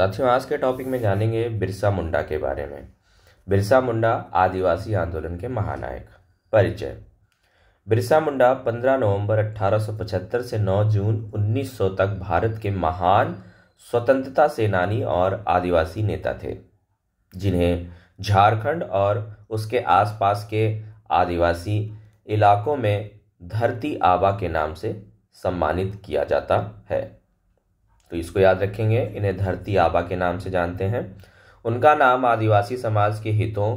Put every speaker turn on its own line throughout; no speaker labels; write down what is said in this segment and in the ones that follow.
साथियों आज के टॉपिक में जानेंगे बिरसा मुंडा के बारे में बिरसा मुंडा आदिवासी आंदोलन के महानायक परिचय बिरसा मुंडा 15 नवंबर 1875 से 9 जून 1900 तक भारत के महान स्वतंत्रता सेनानी और आदिवासी नेता थे जिन्हें झारखंड और उसके आसपास के आदिवासी इलाकों में धरती आबा के नाम से सम्मानित किया जाता है तो इसको याद रखेंगे इन्हें धरती आबा के नाम से जानते हैं उनका नाम आदिवासी समाज के हितों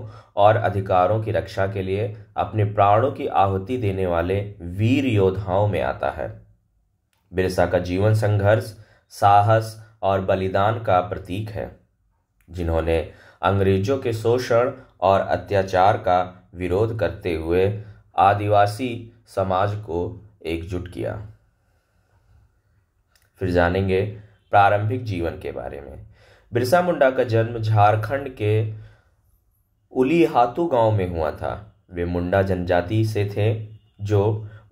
और अधिकारों की रक्षा के लिए अपने प्राणों की आहुति देने वाले वीर योद्धाओं में आता है बिरसा का जीवन संघर्ष साहस और बलिदान का प्रतीक है जिन्होंने अंग्रेजों के शोषण और अत्याचार का विरोध करते हुए आदिवासी समाज को एकजुट किया फिर जानेंगे प्रारंभिक जीवन के बारे में बिरसा मुंडा का जन्म झारखंड के उलीहातू गांव में हुआ था वे मुंडा जनजाति से थे जो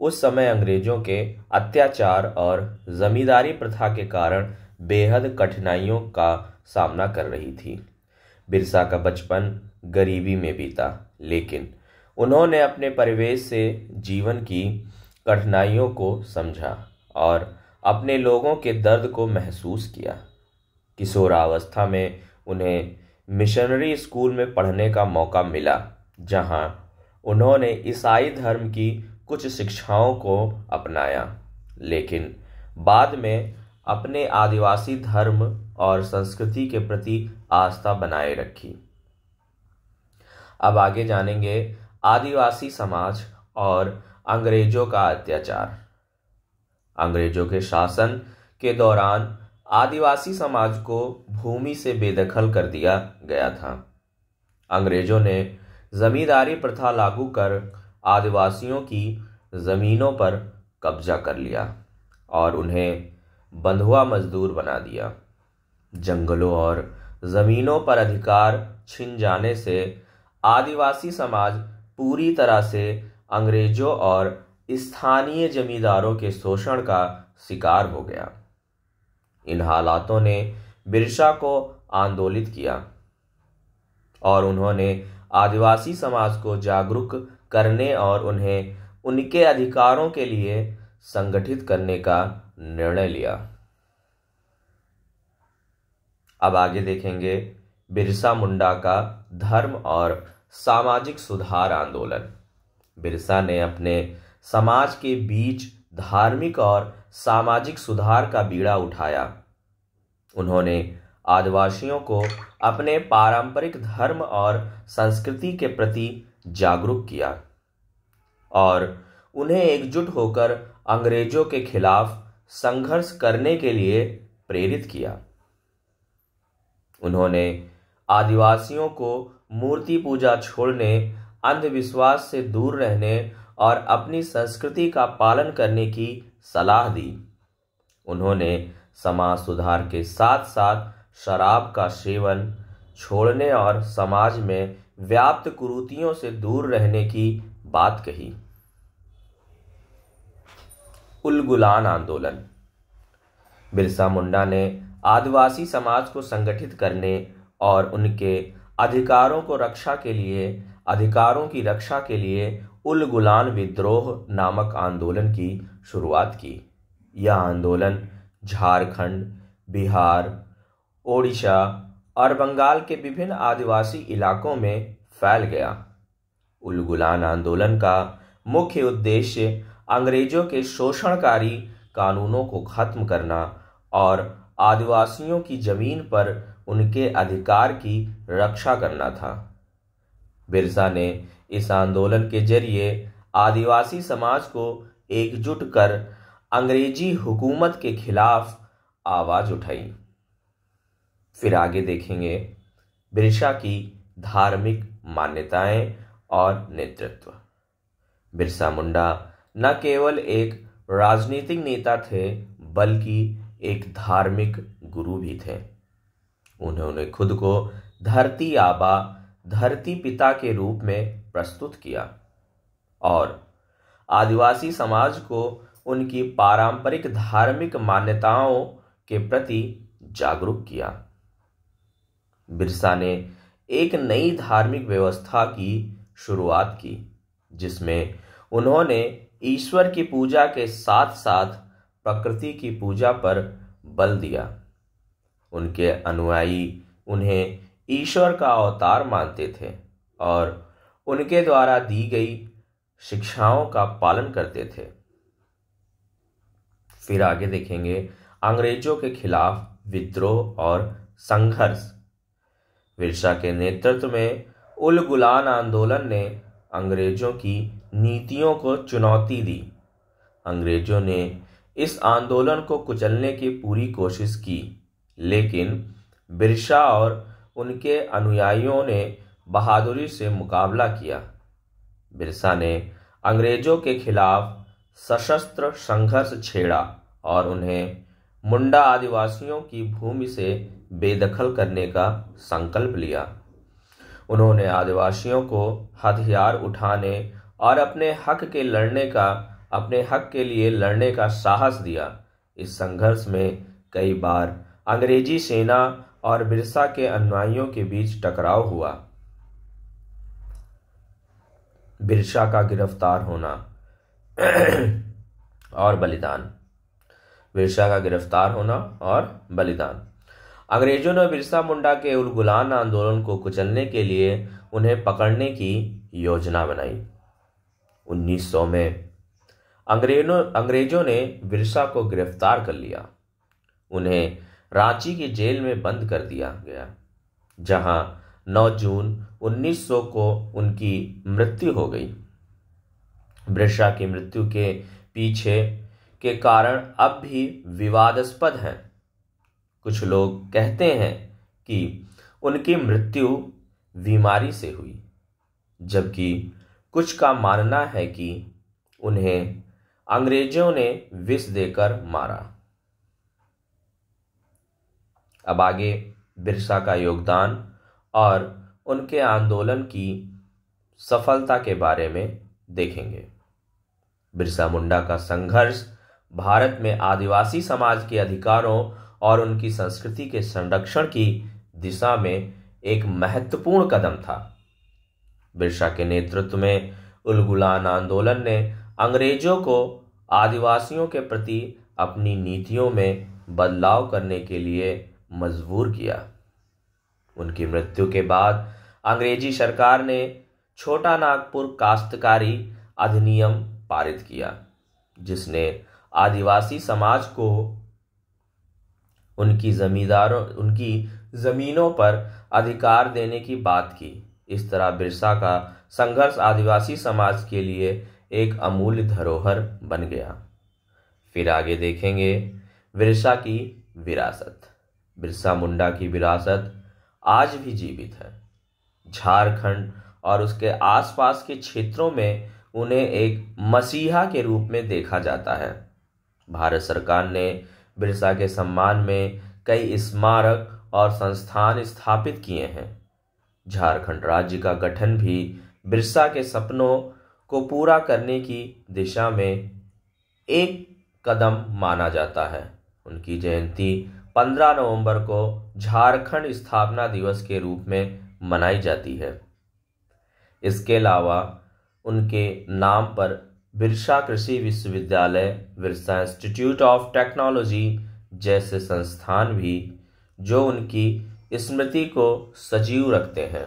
उस समय अंग्रेजों के अत्याचार और जमींदारी प्रथा के कारण बेहद कठिनाइयों का सामना कर रही थी बिरसा का बचपन गरीबी में बीता लेकिन उन्होंने अपने परिवेश से जीवन की कठिनाइयों को समझा और अपने लोगों के दर्द को महसूस किया किशोरावस्था में उन्हें मिशनरी स्कूल में पढ़ने का मौका मिला जहां उन्होंने ईसाई धर्म की कुछ शिक्षाओं को अपनाया लेकिन बाद में अपने आदिवासी धर्म और संस्कृति के प्रति आस्था बनाए रखी अब आगे जानेंगे आदिवासी समाज और अंग्रेजों का अत्याचार अंग्रेजों के शासन के दौरान आदिवासी समाज को भूमि से बेदखल कर दिया गया था अंग्रेजों ने जमींदारी प्रथा लागू कर आदिवासियों की ज़मीनों पर कब्जा कर लिया और उन्हें बंधुआ मजदूर बना दिया जंगलों और ज़मीनों पर अधिकार छिन जाने से आदिवासी समाज पूरी तरह से अंग्रेजों और स्थानीय जमींदारों के शोषण का शिकार हो गया इन हालातों ने बिरसा को आंदोलित किया और उन्होंने आदिवासी समाज को जागरूक करने और उन्हें उनके अधिकारों के लिए संगठित करने का निर्णय लिया अब आगे देखेंगे बिरसा मुंडा का धर्म और सामाजिक सुधार आंदोलन बिरसा ने अपने समाज के बीच धार्मिक और सामाजिक सुधार का बीड़ा उठाया उन्होंने आदिवासियों को अपने पारंपरिक धर्म और संस्कृति के प्रति जागरूक किया और उन्हें एकजुट होकर अंग्रेजों के खिलाफ संघर्ष करने के लिए प्रेरित किया उन्होंने आदिवासियों को मूर्ति पूजा छोड़ने अंधविश्वास से दूर रहने और अपनी संस्कृति का पालन करने की सलाह दी उन्होंने समाज सुधार के साथ साथ शराब का सेवन छोड़ने और समाज में व्याप्त कुरूतियों से दूर रहने की बात कही उलगुलान आंदोलन बिरसा मुंडा ने आदिवासी समाज को संगठित करने और उनके अधिकारों को रक्षा के लिए अधिकारों की रक्षा के लिए उल गुलान विद्रोह नामक आंदोलन की शुरुआत की यह आंदोलन झारखंड बिहार ओडिशा और बंगाल के विभिन्न आदिवासी इलाकों में फैल गया उल गुलान आंदोलन का मुख्य उद्देश्य अंग्रेजों के शोषणकारी कानूनों को खत्म करना और आदिवासियों की जमीन पर उनके अधिकार की रक्षा करना था बिरसा ने इस आंदोलन के जरिए आदिवासी समाज को एकजुट कर अंग्रेजी हुकूमत के खिलाफ आवाज उठाई फिर आगे देखेंगे बिरसा की धार्मिक मान्यताएं और नेतृत्व बिरसा मुंडा न केवल एक राजनीतिक नेता थे बल्कि एक धार्मिक गुरु भी थे उन्होंने खुद को धरती आबा धरती पिता के रूप में प्रस्तुत किया और आदिवासी समाज को उनकी पारंपरिक धार्मिक मान्यताओं के प्रति जागरूक किया बिरसा ने एक नई धार्मिक व्यवस्था की शुरुआत की जिसमें उन्होंने ईश्वर की पूजा के साथ साथ प्रकृति की पूजा पर बल दिया उनके अनुयायी उन्हें ईश्वर का अवतार मानते थे और उनके द्वारा दी गई शिक्षाओं का पालन करते थे फिर आगे देखेंगे अंग्रेजों के खिलाफ विद्रोह और संघर्ष विरसा के नेतृत्व में उल गुलान आंदोलन ने अंग्रेजों की नीतियों को चुनौती दी अंग्रेजों ने इस आंदोलन को कुचलने की पूरी कोशिश की लेकिन बिरसा और उनके अनुयायियों ने बहादुरी से मुकाबला किया बिरसा ने अंग्रेजों के खिलाफ सशस्त्र संघर्ष छेड़ा और उन्हें मुंडा आदिवासियों की भूमि से बेदखल करने का संकल्प लिया उन्होंने आदिवासियों को हथियार उठाने और अपने हक के लड़ने का अपने हक के लिए लड़ने का साहस दिया इस संघर्ष में कई बार अंग्रेजी सेना और बिरसा के अनुयायियों के बीच टकराव हुआ बिरशा का गिरफ्तार होना और बलिदान बिरसा का गिरफ्तार होना और बलिदान अंग्रेजों ने बिरसा मुंडा के उलगुलान आंदोलन को कुचलने के लिए उन्हें पकड़ने की योजना बनाई 1900 में अंग्रेजों अंग्रेजों ने बिरसा को गिरफ्तार कर लिया उन्हें रांची की जेल में बंद कर दिया गया जहां 9 जून 1900 को उनकी मृत्यु हो गई ब्रिशा की मृत्यु के पीछे के कारण अब भी विवादास्पद हैं कुछ लोग कहते हैं कि उनकी मृत्यु बीमारी से हुई जबकि कुछ का मानना है कि उन्हें अंग्रेजों ने विष देकर मारा अब आगे बिरसा का योगदान और उनके आंदोलन की सफलता के बारे में देखेंगे बिरसा मुंडा का संघर्ष भारत में आदिवासी समाज के अधिकारों और उनकी संस्कृति के संरक्षण की दिशा में एक महत्वपूर्ण कदम था बिरसा के नेतृत्व में उलगुलान आंदोलन ने अंग्रेजों को आदिवासियों के प्रति अपनी नीतियों में बदलाव करने के लिए मजबूर किया उनकी मृत्यु के बाद अंग्रेजी सरकार ने छोटा नागपुर काश्तकारी अधिनियम पारित किया जिसने आदिवासी समाज को उनकी जमींदारों उनकी जमीनों पर अधिकार देने की बात की इस तरह बिरसा का संघर्ष आदिवासी समाज के लिए एक अमूल्य धरोहर बन गया फिर आगे देखेंगे बिरसा की विरासत बिरसा मुंडा की विरासत आज भी जीवित है झारखंड और उसके आसपास के क्षेत्रों में उन्हें एक मसीहा के रूप में देखा जाता है भारत सरकार ने बिरसा के सम्मान में कई स्मारक और संस्थान स्थापित किए हैं झारखंड राज्य का गठन भी बिरसा के सपनों को पूरा करने की दिशा में एक कदम माना जाता है उनकी जयंती 15 नवंबर को झारखंड स्थापना दिवस के रूप में मनाई जाती है इसके अलावा उनके नाम पर बिरसा कृषि विश्वविद्यालय बिरसा इंस्टीट्यूट ऑफ टेक्नोलॉजी जैसे संस्थान भी जो उनकी स्मृति को सजीव रखते हैं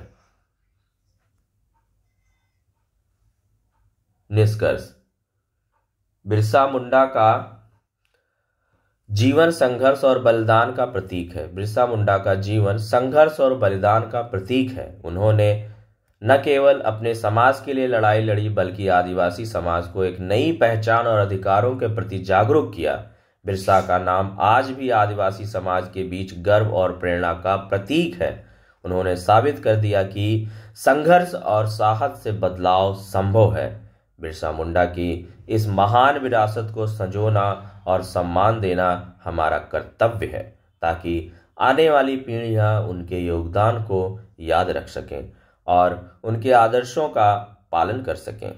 निष्कर्ष बिरसा मुंडा का जीवन संघर्ष और बलिदान का प्रतीक है बिरसा मुंडा का जीवन संघर्ष और बलिदान का प्रतीक है उन्होंने न केवल अपने समाज के लिए लड़ाई लड़ी बल्कि आदिवासी समाज को एक नई पहचान और अधिकारों के प्रति जागरूक किया बिरसा का नाम आज भी आदिवासी समाज के बीच गर्व और प्रेरणा का प्रतीक है उन्होंने साबित कर दिया कि संघर्ष और साहस से बदलाव संभव है बिरसा मुंडा की इस महान विरासत को संजोना और सम्मान देना हमारा कर्तव्य है ताकि आने वाली पीढ़ियाँ उनके योगदान को याद रख सकें और उनके आदर्शों का पालन कर सकें